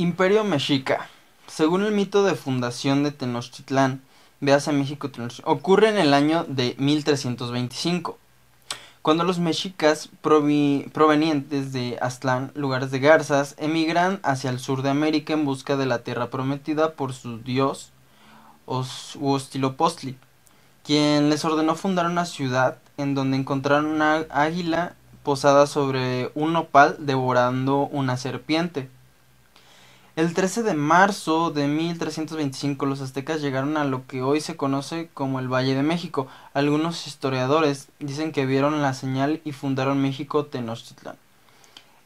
Imperio Mexica. Según el mito de fundación de Tenochtitlán, veas a México, ocurre en el año de 1325, cuando los mexicas provenientes de Aztlán, lugares de garzas, emigran hacia el sur de América en busca de la tierra prometida por su dios quien les ordenó fundar una ciudad en donde encontraron una águila posada sobre un nopal devorando una serpiente. El 13 de marzo de 1325 los aztecas llegaron a lo que hoy se conoce como el Valle de México. Algunos historiadores dicen que vieron la señal y fundaron México Tenochtitlan.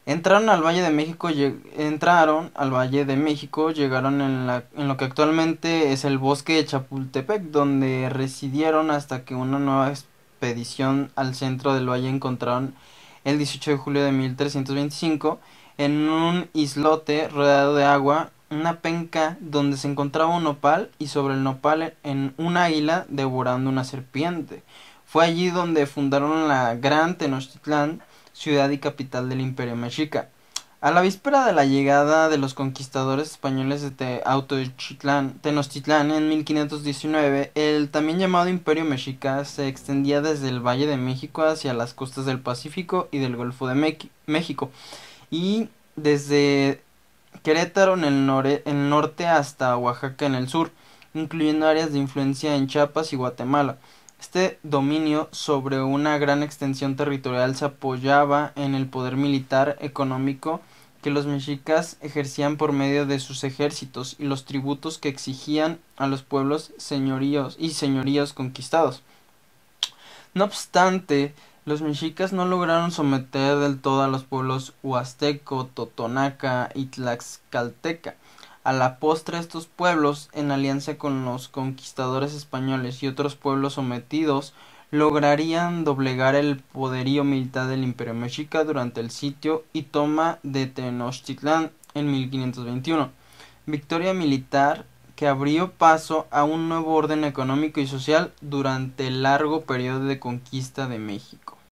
Entraron al Valle de México, entraron al Valle de México, llegaron en, la, en lo que actualmente es el bosque de Chapultepec, donde residieron hasta que una nueva expedición al centro del valle encontraron el 18 de julio de 1325 en un islote rodeado de agua, una penca donde se encontraba un nopal y sobre el nopal en una águila devorando una serpiente. Fue allí donde fundaron la gran Tenochtitlán, ciudad y capital del Imperio Mexica. A la víspera de la llegada de los conquistadores españoles de Tenochtitlán en 1519, el también llamado Imperio Mexica se extendía desde el Valle de México hacia las costas del Pacífico y del Golfo de México y desde Querétaro en el, el norte hasta Oaxaca en el sur, incluyendo áreas de influencia en Chiapas y Guatemala. Este dominio sobre una gran extensión territorial se apoyaba en el poder militar económico que los mexicas ejercían por medio de sus ejércitos y los tributos que exigían a los pueblos señoríos y señoríos conquistados. No obstante, los mexicas no lograron someter del todo a los pueblos huasteco, totonaca y tlaxcalteca. A la postre estos pueblos, en alianza con los conquistadores españoles y otros pueblos sometidos, lograrían doblegar el poderío militar del Imperio Mexica durante el sitio y toma de Tenochtitlán en 1521. Victoria militar que abrió paso a un nuevo orden económico y social durante el largo periodo de conquista de México.